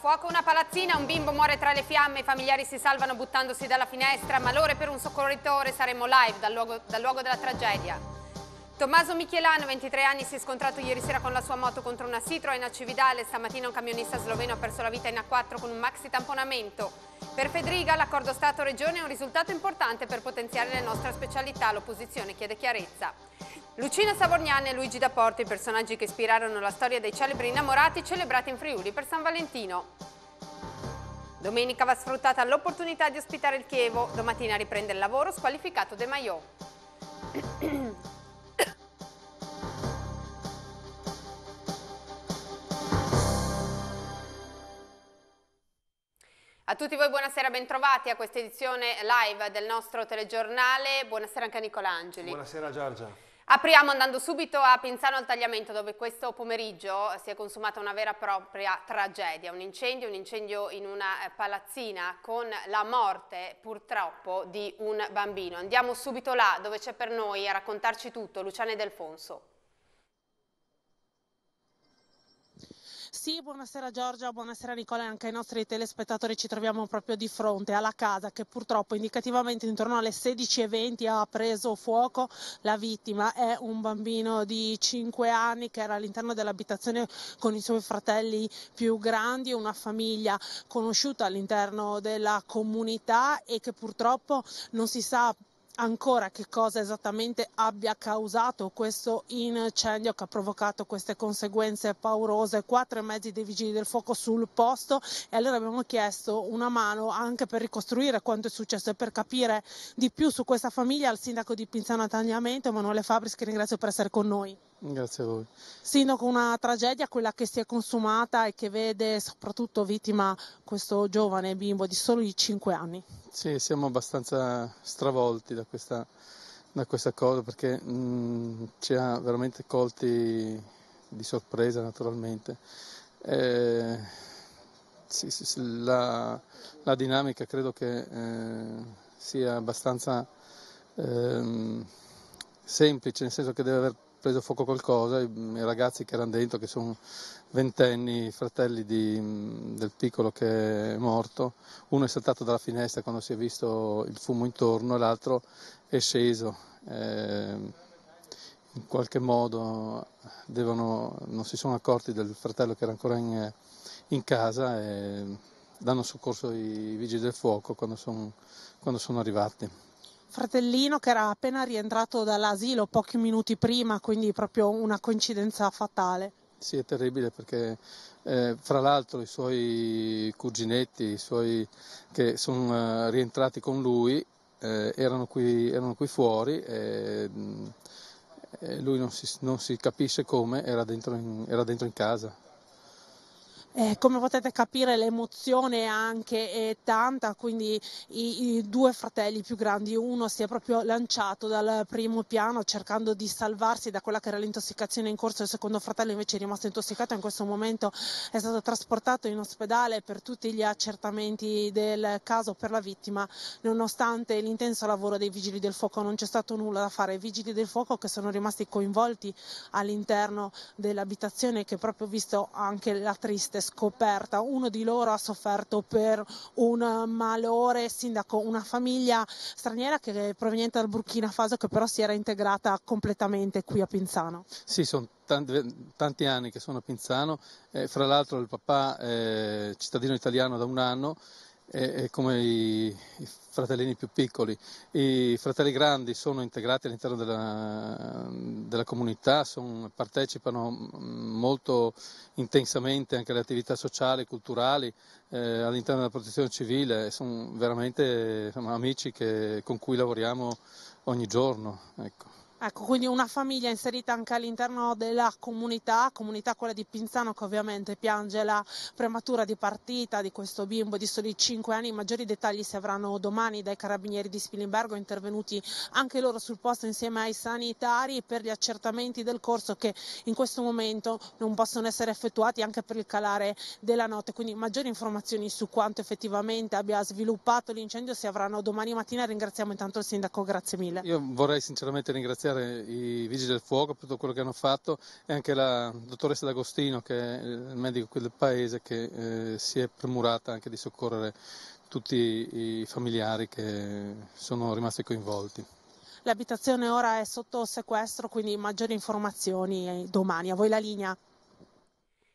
fuoco una palazzina, un bimbo muore tra le fiamme, i familiari si salvano buttandosi dalla finestra, malore per un soccorritore, saremo live dal luogo, dal luogo della tragedia. Tommaso Michelano, 23 anni, si è scontrato ieri sera con la sua moto contro una Citroen a Cividale. Stamattina un camionista sloveno ha perso la vita in A4 con un maxi tamponamento. Per Fedriga l'accordo Stato-Regione è un risultato importante per potenziare le nostre specialità. L'opposizione chiede chiarezza. Lucina Savorniana e Luigi D'Aporto, i personaggi che ispirarono la storia dei celebri innamorati celebrati in Friuli per San Valentino. Domenica va sfruttata l'opportunità di ospitare il Chievo. Domattina riprende il lavoro squalificato De Maio. A tutti voi buonasera, bentrovati a questa edizione live del nostro telegiornale. Buonasera anche a Nicolangeli. Buonasera Giorgia. Apriamo andando subito a Pinzano al Tagliamento dove questo pomeriggio si è consumata una vera e propria tragedia, un incendio, un incendio in una eh, palazzina con la morte purtroppo di un bambino. Andiamo subito là dove c'è per noi a raccontarci tutto Luciane Delfonso. Sì, buonasera Giorgia, buonasera Nicola e anche ai nostri telespettatori. Ci troviamo proprio di fronte alla casa che purtroppo indicativamente intorno alle 16.20 ha preso fuoco. La vittima è un bambino di 5 anni che era all'interno dell'abitazione con i suoi fratelli più grandi, una famiglia conosciuta all'interno della comunità e che purtroppo non si sa ancora che cosa esattamente abbia causato questo incendio che ha provocato queste conseguenze paurose, quattro e mezzi dei vigili del fuoco sul posto e allora abbiamo chiesto una mano anche per ricostruire quanto è successo e per capire di più su questa famiglia al sindaco di Pinzano Tagliamento, Emanuele Fabris che ringrazio per essere con noi. Grazie a voi. Sino con una tragedia, quella che si è consumata e che vede soprattutto vittima questo giovane bimbo di solo 5 anni. Sì, siamo abbastanza stravolti da questa, da questa cosa perché mh, mm, ci ha veramente colti di sorpresa naturalmente. Eh, sì, sì, sì, la, la, dinamica credo che eh, sia abbastanza eh, semplice, nel senso che deve aver preso fuoco qualcosa, i, mm, i ragazzi che erano dentro, che sono ventenni, fratelli di, mm, del piccolo che è morto, uno è saltato dalla finestra quando si è visto il fumo intorno e l'altro è sceso. Eh, in qualche modo devono, non si sono accorti del fratello che era ancora in, in casa e danno soccorso ai vigili del fuoco quando, son, quando sono arrivati fratellino che era appena rientrato dall'asilo pochi minuti prima, quindi proprio una coincidenza fatale. Sì, è terribile perché eh, fra l'altro i suoi cuginetti, i suoi che sono eh, rientrati con lui, eh, erano, qui, erano, qui, fuori e, mm, e lui non si, non si, capisce come era dentro in, era dentro in casa. Eh, come potete capire l'emozione anche è tanta, quindi i, i, due fratelli più grandi, uno si è proprio lanciato dal primo piano cercando di salvarsi da quella che era l'intossicazione in corso, il secondo fratello invece è rimasto intossicato, e in questo momento è stato trasportato in ospedale per tutti gli accertamenti del caso per la vittima, nonostante l'intenso lavoro dei vigili del fuoco non c'è stato nulla da fare, i vigili del fuoco che sono rimasti coinvolti all'interno dell'abitazione che proprio visto anche la triste scoperta. Uno di loro ha sofferto per un malore sindaco, una famiglia straniera che è proveniente dal Burkina Faso che però si era integrata completamente qui a Pinzano. Sì, sono tanti, tanti anni che sono a Pinzano, eh, fra l'altro il papà è cittadino italiano da un anno è, come i, i, fratellini più piccoli. I fratelli grandi sono integrati all'interno della, della comunità, son, partecipano molto intensamente anche alle attività sociali, culturali, eh, all'interno della protezione civile, sono veramente insomma, amici che, con cui lavoriamo ogni giorno. Ecco. Ecco, quindi una famiglia inserita anche all'interno della comunità, comunità quella di Pinzano che ovviamente piange la prematura di partita di questo bimbo di soli 5 anni. I maggiori dettagli si avranno domani dai carabinieri di Spilimbergo, intervenuti anche loro sul posto insieme ai sanitari per gli accertamenti del corso che in questo momento non possono essere effettuati anche per il calare della notte. Quindi maggiori informazioni su quanto effettivamente abbia sviluppato l'incendio si avranno domani mattina. Ringraziamo intanto il sindaco, grazie mille. Io vorrei sinceramente ringraziare ringraziare i Vigili del Fuoco per tutto quello che hanno fatto e anche la dottoressa D'Agostino, che è il medico qui del paese, che eh, si è premurata anche di soccorrere tutti i familiari che sono rimasti coinvolti. L'abitazione ora è sotto sequestro, quindi maggiori informazioni eh, domani. A voi la linea.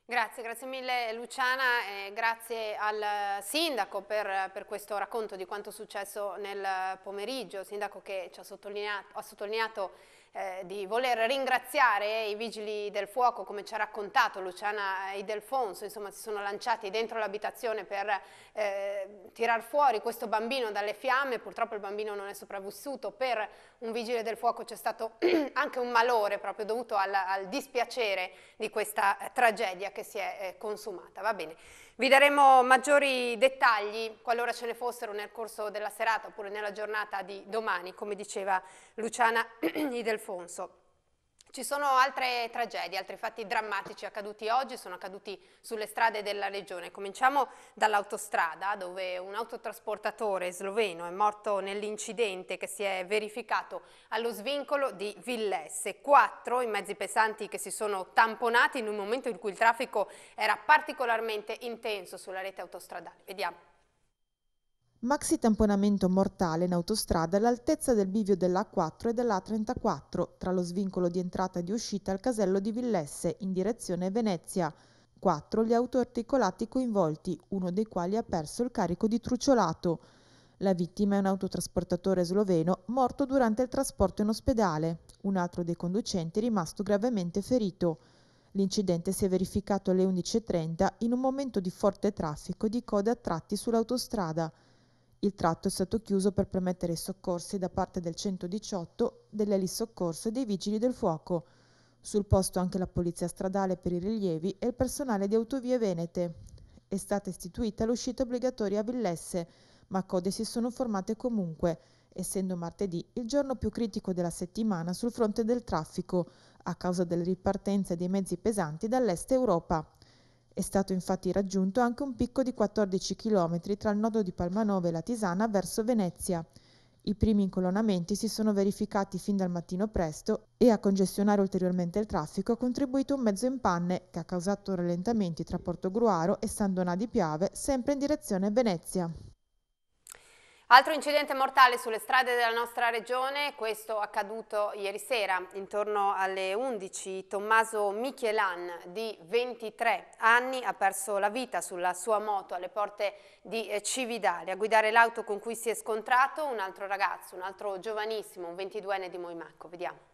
Grazie, grazie mille Luciana e grazie al Sindaco per, per, questo racconto di quanto è successo nel pomeriggio, Sindaco che ci ha sottolineato, ha sottolineato eh, di voler ringraziare i Vigili del Fuoco, come ci ha raccontato Luciana Idelfonso, insomma si sono lanciati dentro l'abitazione per eh, tirar fuori questo bambino dalle fiamme, purtroppo il bambino non è sopravvissuto, per un Vigile del Fuoco c'è stato anche un malore proprio dovuto al, al dispiacere di questa tragedia che si è eh, consumata. Va bene. Vi daremo maggiori dettagli, qualora ce ne fossero nel corso della serata oppure nella giornata di domani, come diceva Luciana Idelfonso. Ci sono altre tragedie, altri fatti drammatici accaduti oggi, sono accaduti sulle strade della regione. Cominciamo dall'autostrada dove un autotrasportatore sloveno è morto nell'incidente che si è verificato allo svincolo di Villesse. Quattro i mezzi pesanti che si sono tamponati in un momento in cui il traffico era particolarmente intenso sulla rete autostradale. Vediamo. Maxi tamponamento mortale in autostrada all'altezza del bivio dell'A4 e dell'A34 tra lo svincolo di entrata e di uscita al casello di Villesse in direzione Venezia. 4 gli autoarticolati coinvolti, uno dei quali ha perso il carico di truciolato. La vittima è un autotrasportatore sloveno morto durante il trasporto in ospedale. Un altro dei conducenti è rimasto gravemente ferito. L'incidente si è verificato alle 11.30 in un momento di forte traffico di code a tratti sull'autostrada. Il tratto è stato chiuso per permettere i soccorsi da parte del 118, dell'elisoccorso e dei vigili del fuoco. Sul posto anche la polizia stradale per i rilievi e il personale di autovie venete. È stata istituita l'uscita obbligatoria a Villesse, ma code si sono formate comunque, essendo martedì il giorno più critico della settimana sul fronte del traffico, a causa delle ripartenze dei mezzi pesanti dall'est Europa. È stato infatti raggiunto anche un picco di 14 km tra il nodo di Palmanova e la Tisana verso Venezia. I primi incolonamenti si sono verificati fin dal mattino presto e a congestionare ulteriormente il traffico ha contribuito un mezzo in panne che ha causato rallentamenti tra Portogruaro e San Donà di Piave, sempre in direzione Venezia. Altro incidente mortale sulle strade della nostra regione, questo accaduto ieri sera intorno alle 11. Tommaso Michelan di 23 anni ha perso la vita sulla sua moto alle porte di eh, Cividale. A guidare l'auto con cui si è scontrato un altro ragazzo, un altro giovanissimo, un 22enne di Moimacco. Vediamo.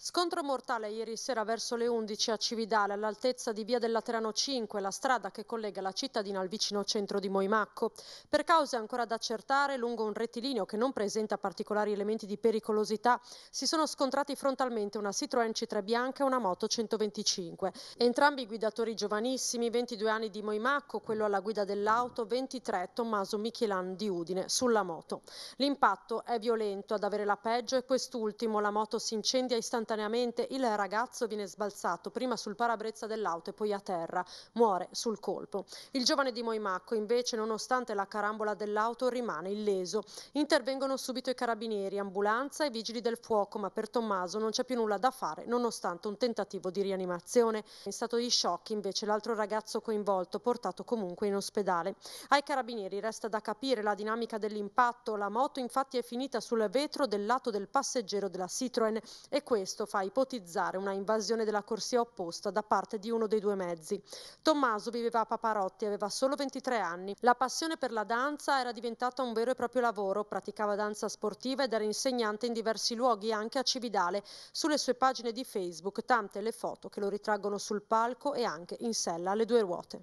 Scontro mortale ieri sera verso le 11 a Cividale, all'altezza di via del Laterano 5, la strada che collega la cittadina al vicino centro di Moimacco. Per cause ancora da accertare, lungo un rettilineo che non presenta particolari elementi di pericolosità, si sono scontrati frontalmente una Citroën C3 bianca e una moto 125. Entrambi guidatori giovanissimi, 22 anni di Moimacco, quello alla guida dell'auto, 23 Tommaso Michelan di Udine, sulla moto. L'impatto è violento ad avere la peggio e quest'ultimo, la moto si incendia istantaneamente Momentaneamente il ragazzo viene sbalzato prima sul parabrezza dell'auto e poi a terra. Muore sul colpo. Il giovane di Moimacco, invece, nonostante la carambola dell'auto, rimane illeso. Intervengono subito i carabinieri, ambulanza e vigili del fuoco, ma per Tommaso non c'è più nulla da fare nonostante un tentativo di rianimazione. In stato di shock, invece, l'altro ragazzo coinvolto, portato comunque in ospedale. Ai carabinieri resta da capire la dinamica dell'impatto. La moto, infatti, è finita sul vetro del lato del passeggero della Citroen e questo questo fa ipotizzare una invasione della corsia opposta da parte di uno dei due mezzi. Tommaso viveva a Paparotti, aveva solo 23 anni. La passione per la danza era diventata un vero e proprio lavoro, praticava danza sportiva ed era insegnante in diversi luoghi, anche a Cividale. Sulle sue pagine di Facebook tante le foto che lo ritraggono sul palco e anche in sella alle due ruote.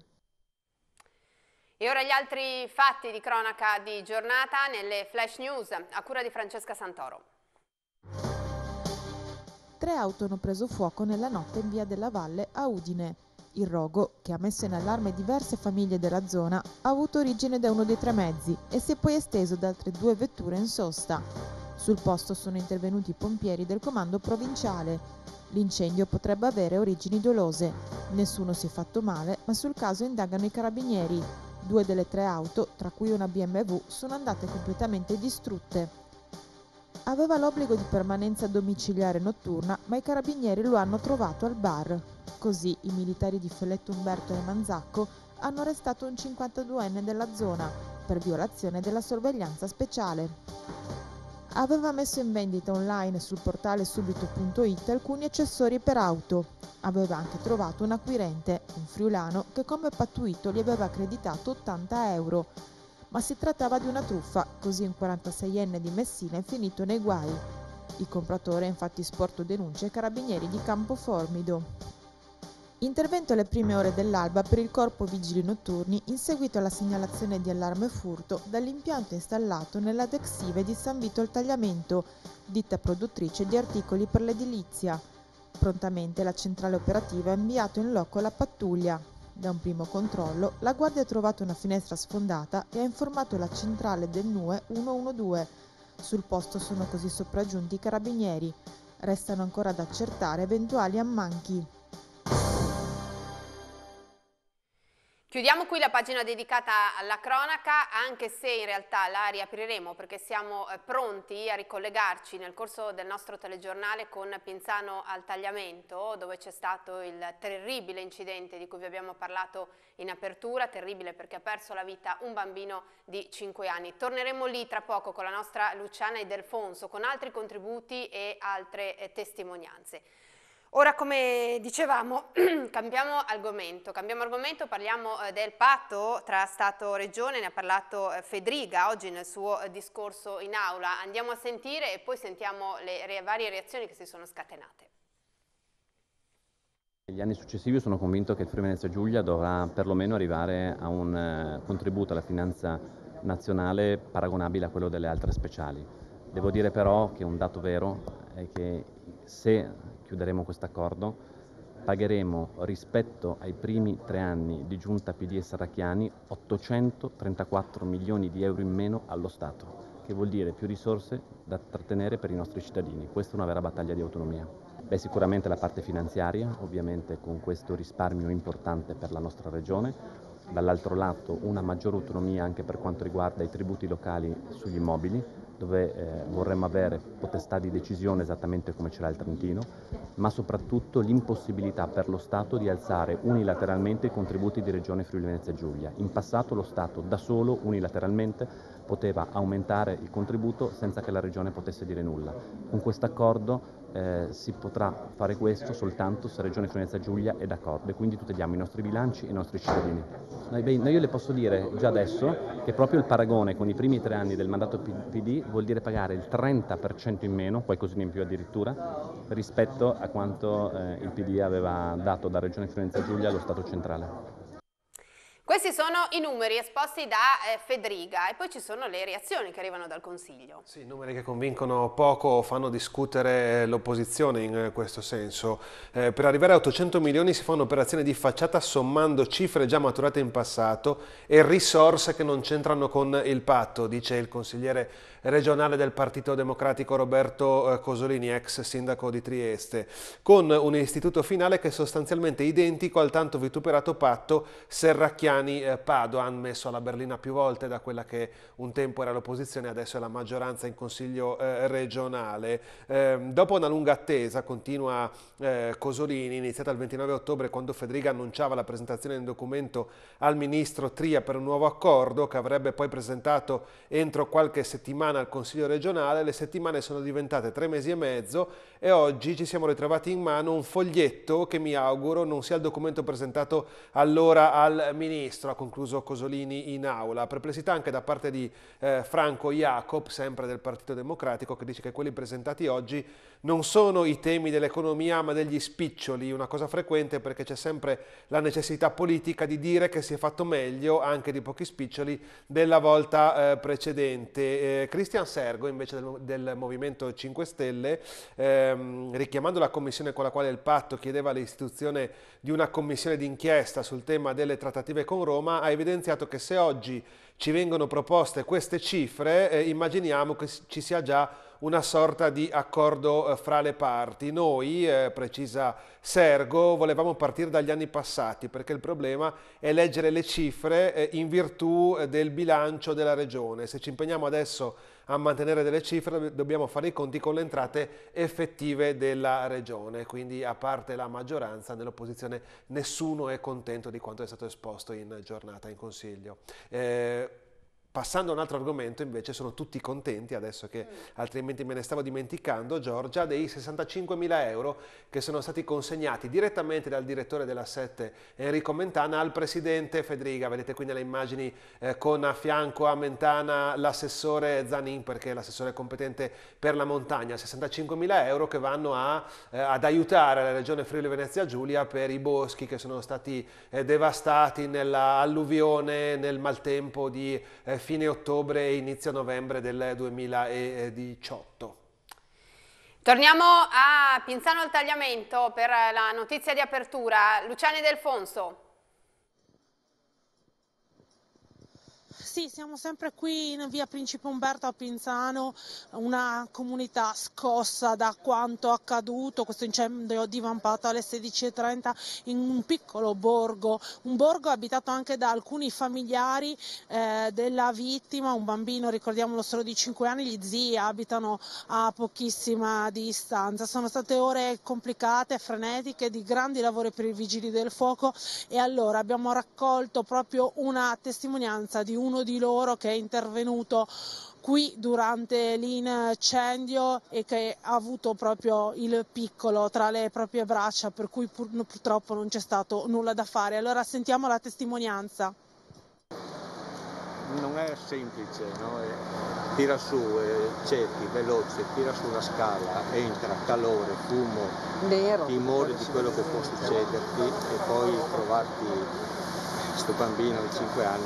E ora gli altri fatti di cronaca di giornata nelle flash news a cura di Francesca Santoro. Tre auto hanno preso fuoco nella notte in via della Valle a Udine. Il rogo, che ha messo in allarme diverse famiglie della zona, ha avuto origine da uno dei tre mezzi e si è poi esteso da altre due vetture in sosta. Sul posto sono intervenuti i pompieri del comando provinciale. L'incendio potrebbe avere origini dolose. Nessuno si è fatto male, ma sul caso indagano i carabinieri. Due delle tre auto, tra cui una BMW, sono andate completamente distrutte. Aveva l'obbligo di permanenza domiciliare notturna, ma i carabinieri lo hanno trovato al bar. Così i militari di Feletto Umberto e Manzacco hanno arrestato un 52enne della zona per violazione della sorveglianza speciale aveva messo in vendita online sul portale subito.it alcuni accessori per auto. Aveva anche trovato un acquirente, un friulano, che come pattuito gli aveva accreditato 80 euro, ma si trattava di una truffa, così un 46enne di Messina è finito nei guai. Il compratore ha infatti sporto denunce ai carabinieri di Campo Formido. Intervento alle prime ore dell'alba per il corpo vigili notturni in seguito alla segnalazione di allarme furto dall'impianto installato nella Dexive di San Vito al Tagliamento, ditta produttrice di articoli per l'edilizia. Prontamente la centrale operativa ha inviato in loco la pattuglia, da un primo controllo, la guardia ha trovato una finestra sfondata e ha informato la centrale del NUE 112. Sul posto sono così sopraggiunti i carabinieri. Restano ancora da accertare eventuali ammanchi. Chiudiamo qui la pagina dedicata alla cronaca, anche se in realtà la riapriremo perché siamo eh, pronti a ricollegarci nel corso del nostro telegiornale con Pinzano al tagliamento, dove c'è stato il terribile incidente di cui vi abbiamo parlato in apertura, terribile perché ha perso la vita un bambino di 5 anni. Torneremo lì tra poco con la nostra Luciana Edelfonso, con altri contributi e altre eh, testimonianze. Ora, come dicevamo, cambiamo argomento, cambiamo argomento, parliamo eh, del patto tra Stato e Regione, ne ha parlato eh, Federica oggi nel suo eh, discorso in aula, andiamo a sentire e poi sentiamo le re varie reazioni che si sono scatenate. Negli anni successivi sono convinto che il Friuli Venezia Giulia dovrà perlomeno arrivare a un eh, contributo alla finanza nazionale paragonabile a quello delle altre speciali. Devo dire però che un dato vero è che se chiuderemo questo accordo, pagheremo rispetto ai primi tre anni di giunta PD e Saracchiani 834 milioni di euro in meno allo Stato, che vuol dire più risorse da trattenere per i nostri cittadini. Questa è una vera battaglia di autonomia. Beh, sicuramente la parte finanziaria, ovviamente con questo risparmio importante per la nostra regione, dall'altro lato una maggiore autonomia anche per quanto riguarda i tributi locali sugli immobili, dove eh, vorremmo avere potestà di decisione esattamente come ce l'ha il Trentino, ma soprattutto l'impossibilità per lo Stato di alzare unilateralmente i contributi di Regione Friuli Venezia Giulia. In passato lo Stato da solo unilateralmente poteva aumentare il contributo senza che la Regione potesse dire nulla. Con questo accordo eh, si potrà fare questo soltanto se Regione Friulenza Giulia è d'accordo e quindi tuteliamo i nostri bilanci e i nostri cittadini. Noi, io le posso dire già adesso che proprio il paragone con i primi tre anni del mandato PD vuol dire pagare il 30% in meno, qualcosina in più addirittura, rispetto a quanto eh, il PD aveva dato da Regione Friulenza Giulia allo Stato centrale. Questi sono i numeri esposti da eh, Federica e poi ci sono le reazioni che arrivano dal Consiglio. Sì, numeri che convincono poco, o fanno discutere l'opposizione in eh, questo senso. Eh, per arrivare a 800 milioni si fa un'operazione di facciata sommando cifre già maturate in passato e risorse che non c'entrano con il patto, dice il consigliere regionale del Partito Democratico Roberto eh, Cosolini, ex sindaco di Trieste, con un istituto finale che è sostanzialmente identico al tanto vituperato patto Serracchiano Tajani, eh, Padoan, messo alla berlina più volte da quella che un tempo era l'opposizione, adesso è la maggioranza in Consiglio eh, regionale. Eh, dopo una lunga attesa, continua eh, Cosolini, iniziata il 29 ottobre quando Federica annunciava la presentazione di un documento al ministro Tria per un nuovo accordo che avrebbe poi presentato entro qualche settimana al Consiglio regionale, le settimane sono diventate tre mesi e mezzo e oggi ci siamo ritrovati in mano un foglietto che mi auguro non sia il documento presentato allora al ministro canestro, ha concluso Cosolini in aula. Perplessità anche da parte di eh, Franco Jacob, sempre del Partito Democratico, che dice che quelli presentati oggi non sono i temi dell'economia ma degli spiccioli, una cosa frequente perché c'è sempre la necessità politica di dire che si è fatto meglio anche di pochi spiccioli della volta eh, precedente. Eh, Christian Sergo invece del, del Movimento 5 Stelle, ehm, richiamando la commissione con la quale il patto chiedeva l'istituzione di una commissione d'inchiesta sul tema delle trattative economiche, con Roma ha evidenziato che se oggi ci vengono proposte queste cifre, eh, immaginiamo che ci sia già una sorta di accordo eh, fra le parti. Noi, eh, precisa Sergo, volevamo partire dagli anni passati perché il problema è leggere le cifre eh, in virtù eh, del bilancio della regione. Se ci impegniamo adesso a mantenere delle cifre dobbiamo fare i conti con le entrate effettive della regione, quindi a parte la maggioranza, nell'opposizione nessuno è contento di quanto è stato esposto in giornata in Consiglio. Eh, Passando a un altro argomento, invece, sono tutti contenti, adesso che mm. altrimenti me ne stavo dimenticando, Giorgia, dei 65.000 euro che sono stati consegnati direttamente dal direttore della 7 Enrico Mentana al presidente Federica. Vedete qui nelle immagini eh, con a fianco a Mentana l'assessore Zanin, perché è l'assessore competente per la montagna. 65.000 euro che vanno a, eh, ad aiutare la regione Friuli Venezia Giulia per i boschi che sono stati eh, devastati nell'alluvione, nel maltempo di eh, fine ottobre e inizio novembre del 2018. Torniamo a Pinzano al tagliamento per la notizia di apertura. Luciani Delfonso. Sì, siamo sempre qui in via Principe Umberto a Pinzano, una comunità scossa da quanto accaduto, questo incendio divampato alle 16.30 in un piccolo borgo, un borgo abitato anche da alcuni familiari eh, della vittima, un bambino, ricordiamolo solo di 5 anni, gli zii abitano a pochissima distanza. Sono state ore complicate, frenetiche, di grandi lavori per i vigili del fuoco e allora abbiamo raccolto proprio una testimonianza di un uno di loro che è intervenuto qui durante l'incendio e che ha avuto proprio il piccolo tra le proprie braccia, per cui pur, purtroppo non c'è stato nulla da fare. Allora sentiamo la testimonianza. Non è semplice, no? Eh, tira su, eh, cerchi, veloce, tira su una scala, entra calore, fumo, Nero. timore di quello che può succederti e poi trovarti questo bambino di 5 anni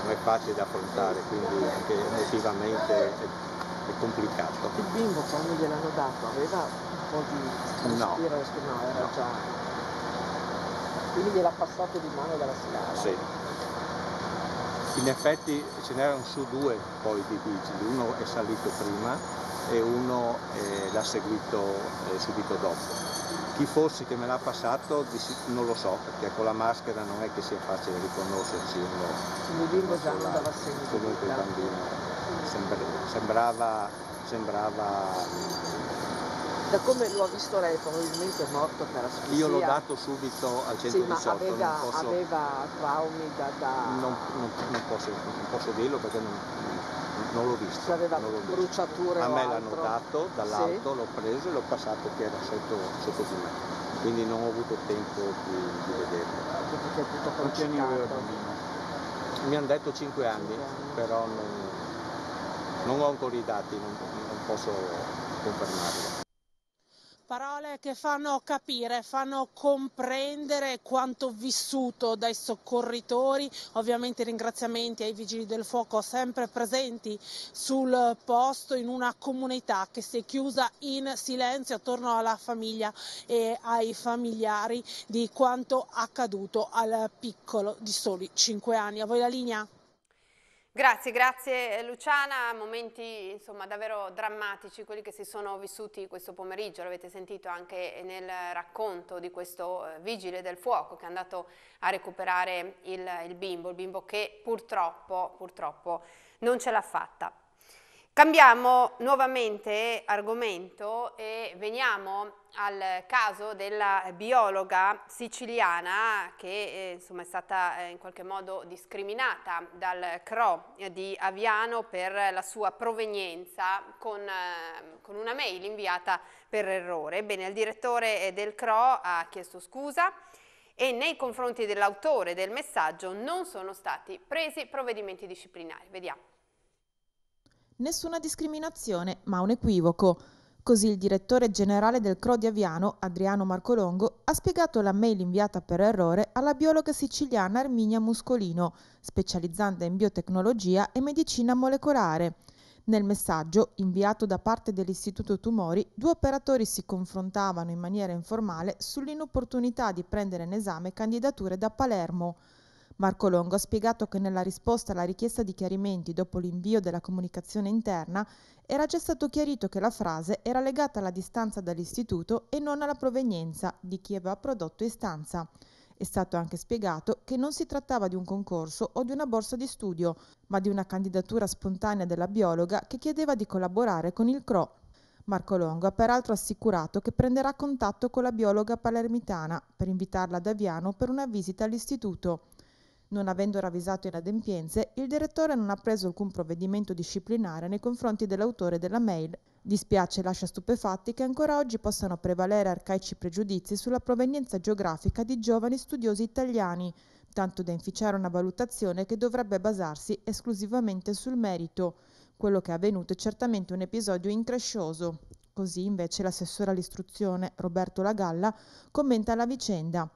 non è facile da affrontare, quindi anche emotivamente è, complicato. Il bimbo quando gliel'hanno dato aveva un po' di respiro, no, respiro, no era no. già... Quindi gliel'ha passato di mano dalla scala. Sì. In effetti ce n'erano su due poi di vigili, uno è salito prima e uno eh, l'ha seguito eh, subito dopo chi fossi che me l'ha passato non lo so, perché con la maschera non è che sia facile riconoscerci. Lo, il bimbo Comunque il bambino sembrava, sembrava da come lo ha visto lei probabilmente è morto per asfissia io l'ho dato subito al centro sì, di sotto aveva, non posso, aveva traumi da, da... Non, non, non, posso, non, posso, dirlo perché non, non l'ho visto. Cioè aveva non visto. bruciature A me l'hanno dato dall'alto, sì. l'ho preso e l'ho passato che era sotto, sotto di Quindi non ho avuto tempo di, di vederlo. Perché ah, è tutto Quanti Mi hanno detto 5 anni, anni, però non, non ho ancora i dati, non, non posso confermarlo parole che fanno capire, fanno comprendere quanto vissuto dai soccorritori, ovviamente ringraziamenti ai vigili del fuoco sempre presenti sul posto in una comunità che si è chiusa in silenzio attorno alla famiglia e ai familiari di quanto accaduto al piccolo di soli 5 anni. A voi la linea. Grazie, grazie Luciana, momenti insomma, davvero drammatici quelli che si sono vissuti questo pomeriggio, l'avete sentito anche nel racconto di questo eh, vigile del fuoco che è andato a recuperare il, il bimbo, il bimbo che purtroppo, purtroppo non ce l'ha fatta. Cambiamo nuovamente argomento e veniamo al caso della biologa siciliana che eh, insomma, è stata eh, in qualche modo discriminata dal CRO di Aviano per la sua provenienza con, eh, con una mail inviata per errore. Ebbene, il direttore eh, del CRO ha chiesto scusa e nei confronti dell'autore del messaggio non sono stati presi provvedimenti disciplinari. Vediamo. Nessuna discriminazione, ma un equivoco. Così il direttore generale del CRO di Aviano, Adriano Marcolongo, ha spiegato la mail inviata per errore alla biologa siciliana Erminia Muscolino, specializzata in biotecnologia e medicina molecolare. Nel messaggio, inviato da parte dell'Istituto Tumori, due operatori si confrontavano in maniera informale sull'inopportunità di prendere in esame candidature da Palermo. Marco Longo ha spiegato che nella risposta alla richiesta di chiarimenti dopo l'invio della comunicazione interna era già stato chiarito che la frase era legata alla distanza dall'istituto e non alla provenienza di chi aveva prodotto istanza. È stato anche spiegato che non si trattava di un concorso o di una borsa di studio, ma di una candidatura spontanea della biologa che chiedeva di collaborare con il CRO. Marco Longo ha peraltro assicurato che prenderà contatto con la biologa palermitana per invitarla ad Aviano per una visita all'istituto. Non avendo ravvisato inadempienze, il direttore non ha preso alcun provvedimento disciplinare nei confronti dell'autore della mail. Dispiace e lascia stupefatti che ancora oggi possano prevalere arcaici pregiudizi sulla provenienza geografica di giovani studiosi italiani, tanto da inficiare una valutazione che dovrebbe basarsi esclusivamente sul merito. Quello che è avvenuto è certamente un episodio increscioso. Così invece l'assessore all'istruzione Roberto Lagalla commenta la vicenda.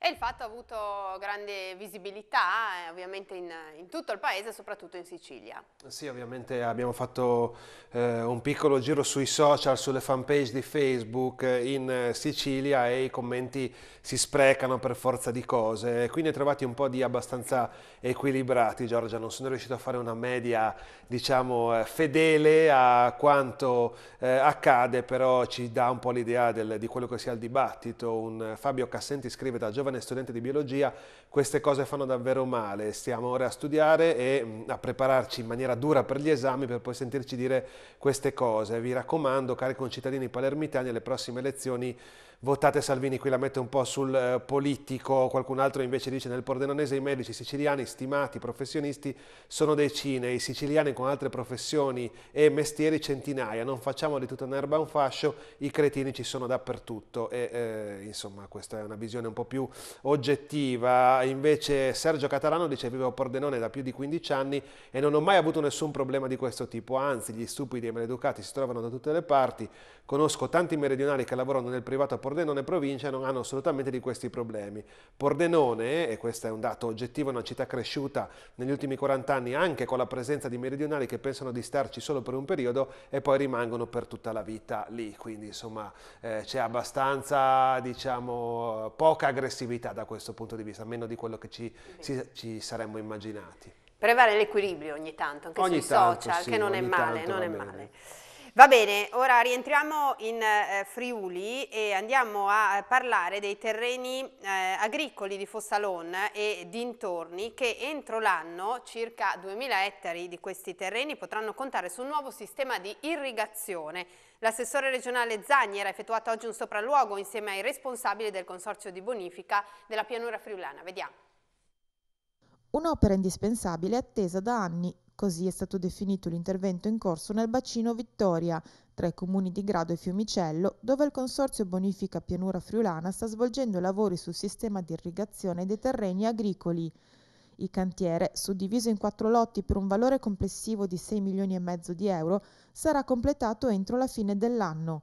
E il fatto ha avuto grande visibilità eh, ovviamente in, in, tutto il paese, soprattutto in Sicilia. Sì, ovviamente abbiamo fatto eh, un piccolo giro sui social, sulle fanpage di Facebook eh, in eh, Sicilia e i commenti si sprecano per forza di cose. Quindi ne trovati un po' di abbastanza equilibrati, Giorgia, non sono riuscito a fare una media, diciamo, eh, fedele a quanto eh, accade, però ci dà un po' l'idea di quello che sia il dibattito. Un Fabio Cassenti scrive da Giovanni giovane studente di biologia queste cose fanno davvero male, stiamo ora a studiare e mm, a prepararci in maniera dura per gli esami per poi sentirci dire queste cose. Vi raccomando, cari concittadini palermitani, alle prossime lezioni votate Salvini, qui la mette un po' sul eh, politico, qualcun altro invece dice nel Pordenonese i medici siciliani stimati professionisti sono decine, i siciliani con altre professioni e mestieri centinaia, non facciamo di tutta un'erba un fascio, i cretini ci sono dappertutto e eh, insomma questa è una visione un po' più oggettiva, invece Sergio Catalano dice vivo a Pordenone da più di 15 anni e non ho mai avuto nessun problema di questo tipo, anzi gli stupidi e maleducati si trovano da tutte le parti, Conosco tanti meridionali che lavorano nel privato a Pordenone provincia e non hanno assolutamente di questi problemi. Pordenone, e questo è un dato oggettivo, è una città cresciuta negli ultimi 40 anni anche con la presenza di meridionali che pensano di starci solo per un periodo e poi rimangono per tutta la vita lì, quindi insomma eh, c'è abbastanza, diciamo, poca aggressività da questo punto di vista, meno di quello che ci, si, ci saremmo immaginati. Prevale l'equilibrio ogni tanto, anche ogni sui tanto, social, sì, che non è male, non è male. Va bene, ora rientriamo in eh, Friuli e andiamo a parlare dei terreni eh, agricoli di Fossalon e dintorni che entro l'anno circa 2000 ettari di questi terreni potranno contare su un nuovo sistema di irrigazione. L'assessore regionale Zagni era effettuato oggi un sopralluogo insieme ai responsabili del consorzio di bonifica della pianura friulana. Vediamo. Un'opera indispensabile attesa da anni Così è stato definito l'intervento in corso nel bacino Vittoria, tra i comuni di Grado e Fiumicello, dove il Consorzio Bonifica Pianura Friulana sta svolgendo lavori sul sistema di irrigazione dei terreni agricoli. Il cantiere, suddiviso in quattro lotti per un valore complessivo di 6 milioni e mezzo di euro, sarà completato entro la fine dell'anno.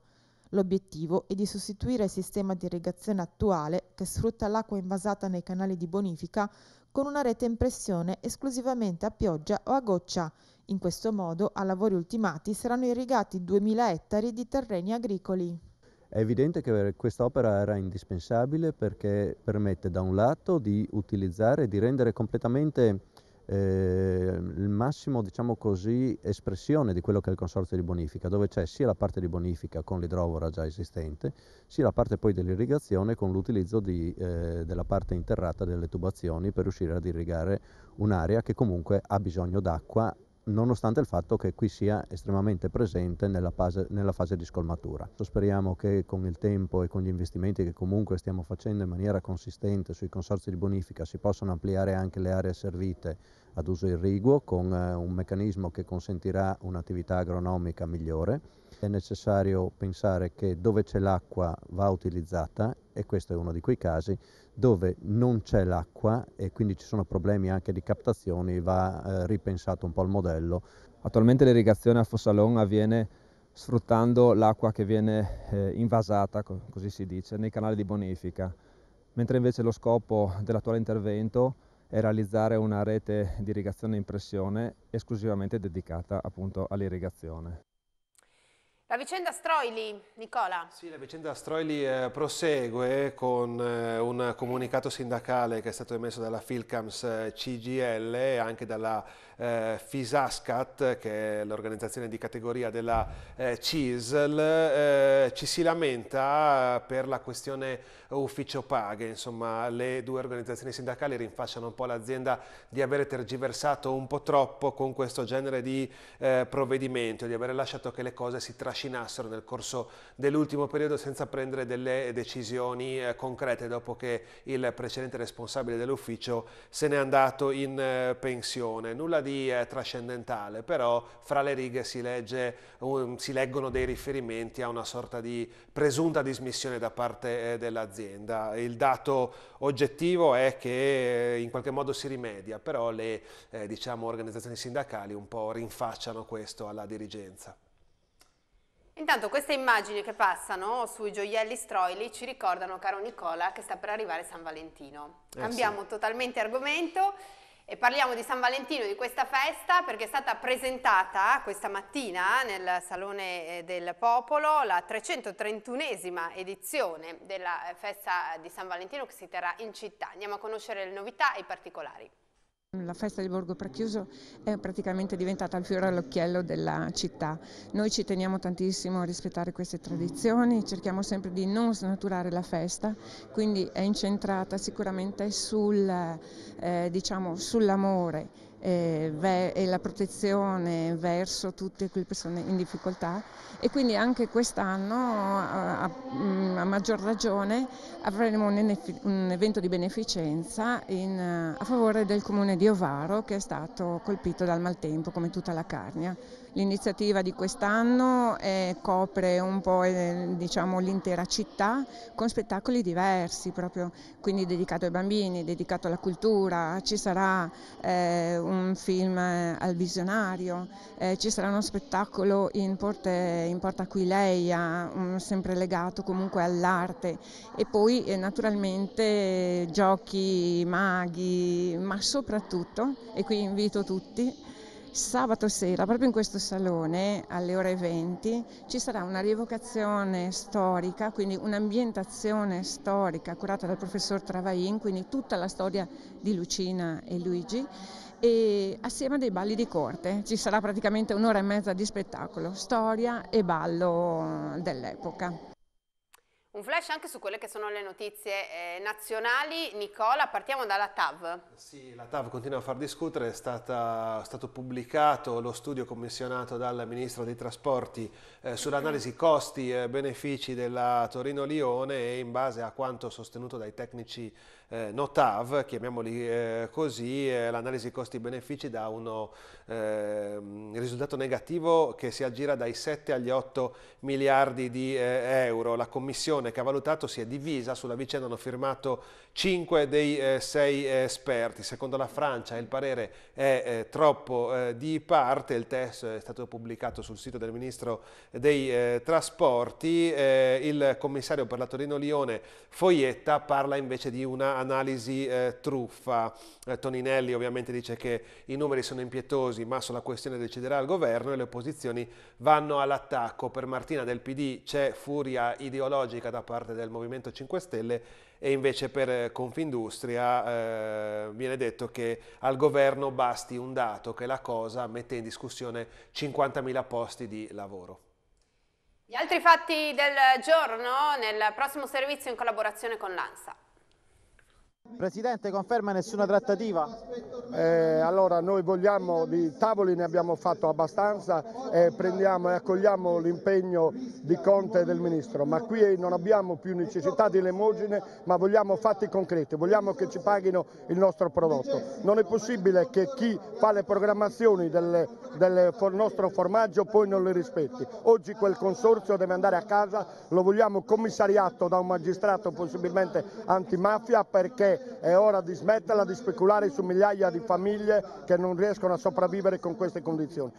L'obiettivo è di sostituire il sistema di irrigazione attuale, che sfrutta l'acqua invasata nei canali di bonifica, con una rete in pressione esclusivamente a pioggia o a goccia. In questo modo, a lavori ultimati, saranno irrigati 2.000 ettari di terreni agricoli. È evidente che quest'opera era indispensabile perché permette da un lato di utilizzare, e di rendere completamente eh, il massimo diciamo così, espressione di quello che è il consorzio di bonifica, dove c'è sia la parte di bonifica con l'idrovora già esistente, sia la parte poi dell'irrigazione con l'utilizzo eh, della parte interrata delle tubazioni per riuscire ad irrigare un'area che comunque ha bisogno d'acqua nonostante il fatto che qui sia estremamente presente nella fase, nella fase, di scolmatura. Speriamo che con il tempo e con gli investimenti che comunque stiamo facendo in maniera consistente sui consorzi di bonifica si possano ampliare anche le aree servite ad uso irriguo con eh, un meccanismo che consentirà un'attività agronomica migliore. È necessario pensare che dove c'è l'acqua va utilizzata e questo è uno di quei casi dove non c'è l'acqua e quindi ci sono problemi anche di captazioni, va eh, ripensato un po' il modello. Attualmente l'irrigazione a Fossalon avviene sfruttando l'acqua che viene eh, invasata, così si dice, nei canali di bonifica, mentre invece lo scopo dell'attuale intervento è realizzare una rete di irrigazione in pressione esclusivamente dedicata appunto all'irrigazione. La vicenda Stroili, Nicola. Sì, la vicenda Stroili eh, prosegue con eh, un comunicato sindacale che è stato emesso dalla Filcams eh, CGL e anche dalla eh, Fisascat, che è l'organizzazione di categoria della eh, CISL. ci si lamenta per la questione ufficio paghe, insomma le due organizzazioni sindacali rinfacciano un po' l'azienda di avere tergiversato un po' troppo con questo genere di provvedimento, di aver lasciato che le cose si trascinino trascinassero nel corso dell'ultimo periodo senza prendere delle decisioni eh, concrete dopo che il precedente responsabile dell'ufficio se n'è andato in eh, pensione. Nulla di eh, trascendentale, però fra le righe si, legge, si leggono dei riferimenti a una sorta di presunta dismissione da parte dell'azienda. Il dato oggettivo è che in qualche modo si rimedia, però le eh, diciamo, organizzazioni sindacali un po' rinfacciano questo alla dirigenza. Intanto queste immagini che passano sui gioielli stroili ci ricordano, caro Nicola, che sta per arrivare San Valentino. Eh Cambiamo sì. totalmente argomento e parliamo di San Valentino, di questa festa, perché è stata presentata questa mattina nel Salone eh, del Popolo la 331esima edizione della eh, festa di San Valentino che si terrà in città. Andiamo a conoscere le novità e i particolari. La festa di Borgo Prechiuso è praticamente diventata il fiore all'occhiello della città. Noi ci teniamo tantissimo a rispettare queste tradizioni, cerchiamo sempre di non snaturare la festa, quindi è incentrata sicuramente sul, eh, diciamo, sull'amore e la protezione verso tutte quelle persone in difficoltà e quindi anche quest'anno a, a mm, maggior ragione avremo un, un evento di beneficenza in, a favore del comune di Ovaro che è stato colpito dal maltempo come tutta la Carnia. L'iniziativa di quest'anno eh, copre un po' eh, diciamo, l'intera città con spettacoli diversi, proprio, quindi dedicato ai bambini, dedicato alla cultura, ci sarà eh, un film eh, al visionario, eh, ci sarà uno spettacolo in, Porte, in Porta Aquileia, um, sempre legato comunque all'arte e poi eh, naturalmente giochi, maghi, ma soprattutto, e qui invito tutti, Sabato sera, proprio in questo salone, alle ore 20, ci sarà una rievocazione storica, quindi un'ambientazione storica curata dal professor Travain, quindi tutta la storia di Lucina e Luigi, e assieme a dei balli di corte. Ci sarà praticamente un'ora e mezza di spettacolo, storia e ballo dell'epoca. Un flash anche su quelle che sono le notizie eh, nazionali. Nicola, partiamo dalla TAV. Sì, la TAV continua a far discutere, è, stata, è stato pubblicato lo studio commissionato dal Ministro dei Trasporti eh, sull'analisi costi-benefici della Torino-Lione e in base a quanto sostenuto dai tecnici eh, NOTAV, chiamiamoli eh, così, eh, l'analisi costi-benefici dà uno ehm, risultato negativo che si aggira dai 7 agli 8 miliardi di eh, euro. La commissione che ha valutato si è divisa, sulla vicenda hanno firmato 5 dei 6 eh, esperti. Secondo la Francia il parere è eh, troppo di parte, il test è stato pubblicato sul sito del Ministro dei Trasporti. il commissario per la Torino-Lione Foglietta parla invece di una analisi eh, truffa. Eh, Toninelli ovviamente dice che i numeri sono impietosi, ma sulla questione deciderà il governo e le opposizioni vanno all'attacco. Per Martina del PD c'è furia ideologica da parte del Movimento 5 Stelle e invece per eh, Confindustria eh, viene detto che al governo basti un dato che la cosa mette in discussione 50.000 posti di lavoro. Gli altri fatti del giorno nel prossimo servizio in collaborazione con l'ANSA. Presidente, conferma nessuna trattativa? Eh, allora noi vogliamo, di tavoli ne abbiamo fatto abbastanza e eh, prendiamo e accogliamo l'impegno di Conte e del Ministro, ma qui non abbiamo più necessità di lemogine, ma vogliamo fatti concreti, vogliamo che ci paghino il nostro prodotto. Non è possibile che chi fa le programmazioni del, del nostro formaggio poi non le rispetti. Oggi quel consorzio deve andare a casa, lo vogliamo commissariato da un magistrato possibilmente antimafia perché è ora di smetterla di speculare su migliaia di famiglie che non riescono a sopravvivere con queste condizioni.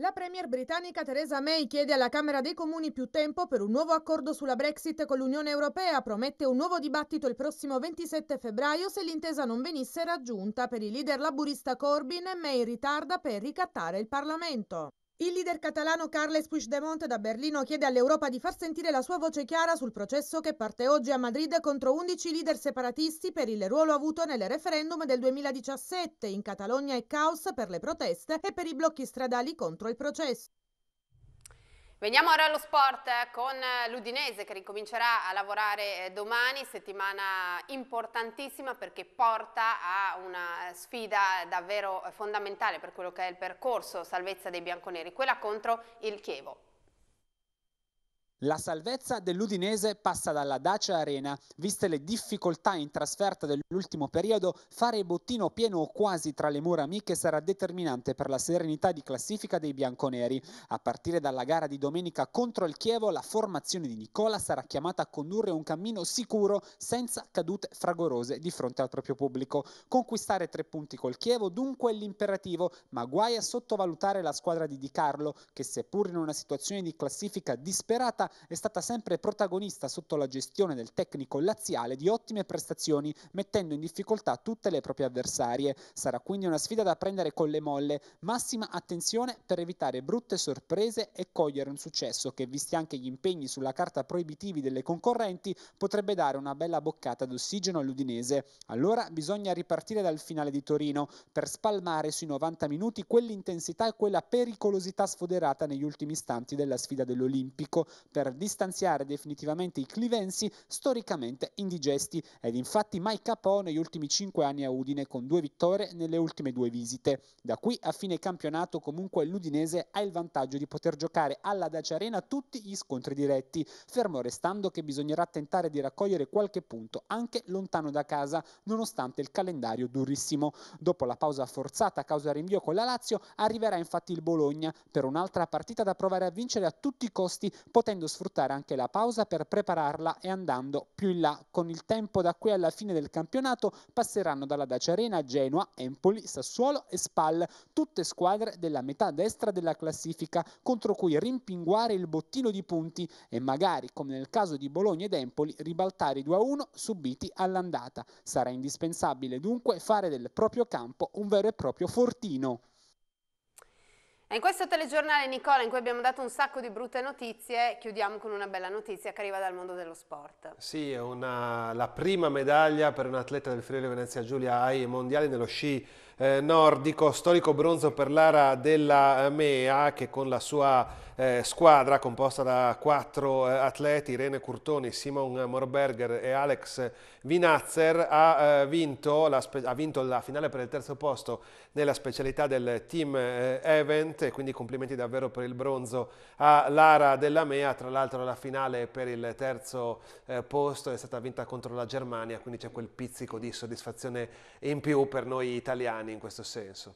La premier britannica Theresa May chiede alla Camera dei Comuni più tempo per un nuovo accordo sulla Brexit con l'Unione Europea, promette un nuovo dibattito il prossimo 27 febbraio se l'intesa non venisse raggiunta. Per il leader laburista Corbyn, May ritarda per ricattare il Parlamento. Il leader catalano Carles Puigdemont da Berlino chiede all'Europa di far sentire la sua voce chiara sul processo che parte oggi a Madrid contro 11 leader separatisti per il ruolo avuto nel referendum del 2017 in Catalogna e Caos per le proteste e per i blocchi stradali contro il processo. Veniamo ora allo sport eh, con eh, l'Udinese che ricomincerà a lavorare eh, domani, settimana importantissima perché porta a una sfida davvero fondamentale per quello che è il percorso salvezza dei bianconeri, quella contro il Chievo. La salvezza dell'Udinese passa dalla Dacia Arena. Viste le difficoltà in trasferta dell'ultimo periodo, fare bottino pieno o quasi tra le mura amiche sarà determinante per la serenità di classifica dei bianconeri. A partire dalla gara di domenica contro il Chievo, la formazione di Nicola sarà chiamata a condurre un cammino sicuro, senza cadute fragorose di fronte al proprio pubblico. Conquistare tre punti col Chievo dunque è l'imperativo, ma guai a sottovalutare la squadra di Di Carlo, che seppur in una situazione di classifica disperata è stata sempre protagonista sotto la gestione del tecnico laziale di ottime prestazioni, mettendo in difficoltà tutte le proprie avversarie. Sarà quindi una sfida da prendere con le molle, massima attenzione per evitare brutte sorprese e cogliere un successo che, visti anche gli impegni sulla carta proibitivi delle concorrenti, potrebbe dare una bella boccata d'ossigeno all'Udinese. Allora bisogna ripartire dal finale di Torino per spalmare sui 90 minuti quell'intensità e quella pericolosità sfoderata negli ultimi istanti della sfida dell'Olimpico. Per per distanziare definitivamente i clivensi storicamente indigesti ed infatti mai capò negli ultimi 5 anni a Udine con due vittorie nelle ultime due visite. Da qui a fine campionato comunque l'Udinese ha il vantaggio di poter giocare alla Dacia Arena tutti gli scontri diretti, fermo restando che bisognerà tentare di raccogliere qualche punto anche lontano da casa nonostante il calendario durissimo. Dopo la pausa forzata a causa rinvio con la Lazio arriverà infatti il Bologna per un'altra partita da provare a vincere a tutti i costi potendo sfruttare anche la pausa per prepararla e andando più in là. Con il tempo da qui alla fine del campionato passeranno dalla Dacia Arena, Genoa, Empoli, Sassuolo e Spal, tutte squadre della metà destra della classifica contro cui rimpinguare il bottino di punti e magari, come nel caso di Bologna ed Empoli, ribaltare i 2-1 subiti all'andata. Sarà indispensabile dunque fare del proprio campo un vero e proprio fortino. E in questo telegiornale, Nicola, in cui abbiamo dato un sacco di brutte notizie, chiudiamo con una bella notizia che arriva dal mondo dello sport. Sì, è la prima medaglia per un atleta del Friuli Venezia Giulia ai mondiali nello sci eh, nordico, storico bronzo per l'ara della eh, Mea che con la sua eh, squadra composta da quattro eh, atleti, Irene Curtoni, Simon Morberger e Alex Vinazzer, ha, eh, vinto la, ha, vinto la finale per il terzo posto nella specialità del team eh, event e quindi complimenti davvero per il bronzo a Lara Della Mea, tra l'altro la finale per il terzo eh, posto è stata vinta contro la Germania, quindi c'è quel pizzico di soddisfazione in più per noi italiani italiani in questo senso.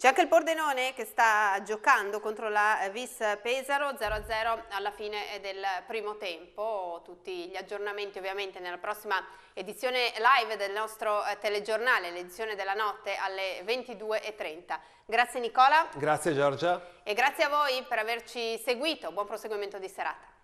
C'è anche il Pordenone che sta giocando contro la eh, Vis Pesaro 0-0 alla fine eh, del primo tempo. Tutti gli aggiornamenti ovviamente nella prossima edizione live del nostro eh, telegiornale, l'edizione della notte alle 22.30. Grazie Nicola. Grazie Giorgia. E grazie a voi per averci seguito. Buon proseguimento di serata.